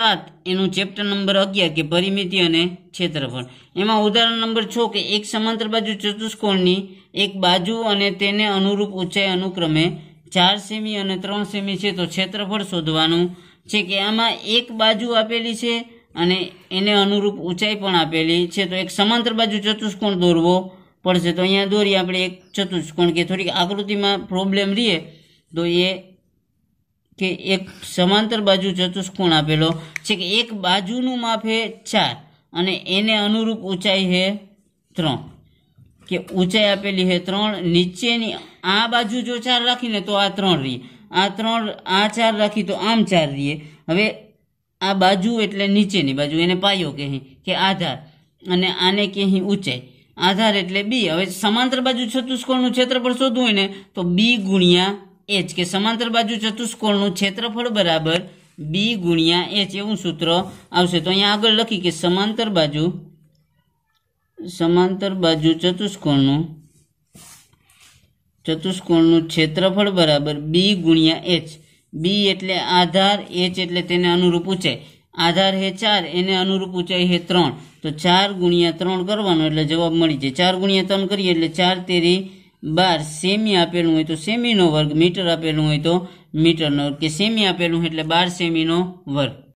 સાત એનું chapter number અગિયાર કે પરિમિતિ અને ક્ષેત્રફળ એમાં ઉદાહરણ નંબર છ કે એક સમાંતર બાજુ ચતુષ્કોણની એક બાજુ અને તેને અનુરૂપ ઊંચાઈ અનુક્રમે ચાર સેમી અને ત્રણ સેમી છે તો ક્ષેત્રફળ શોધવાનું છે કે આમાં એક બાજુ આપેલી છે અને એને અનુરૂપ ઊંચાઈ પણ આપેલી છે તો એક સમાંતર બાજુ ચતુષ્કોણ દોરવો પડશે તો અહીંયા દોરીએ આપણે એક ચતુષ્કોણ કે થોડીક આકૃતિમાં પ્રોબ્લેમ રહીએ તો એ કે એક સમાંતર બાજુ ચતુષ્કોણ આપેલો છે કે એક બાજુનું માપ હે ચાર અને એને અનુરૂપ ઊંચાઈ હે ત્રણ કે ઊંચાઈ આપેલી હે ત્રણ નીચેની આ બાજુ જો ચાર રાખીને તો આ ત્રણ રહીએ આ ત્રણ આ ચાર રાખી તો આમ ચાર રહીએ હવે આ બાજુ એટલે નીચેની બાજુ એને પાયો કહે કે આધાર અને આને કહે ઊંચાઈ આધાર એટલે બી હવે સમાંતર બાજુ ચતુષ્કોણનું ક્ષેત્રફળ શોધવું હોય ને તો બી ગુણ્યા એચ કે સમાંતર બાજુ ચતુષ્કોણનું ક્ષેત્રફળ બરાબર બી ગુણ્યા એચ એવું સૂત્ર આવશે તો અહીંયા આગળ લખી કે સમાંતર બાજુ સમાંતર બાજુ ચતુષ્કોણનું ચતુષ્કોણનું ક્ષેત્રફળ બરાબર બી ગુણ્યા એચ બી એટલે આધાર એચ એટલે તેને અનુરૂપ ઊંચાઈ આધાર હે ચાર એને અનુરૂપ ઊંચાઈ હે ત્રણ તો ચાર ગુણ્યા ત્રણ કરવાનો એટલે જવાબ મળી જાય ચાર ગુણ્યા ત્રણ કરીએ એટલે ચાર તેરી બાર સેમી આપેલું હોય તો સેમીનો વર્ગ મીટર આપેલું હોય તો મીટરનો વર્ગ કે સેમી આપેલું એટલે બાર સેમીનો વર્ગ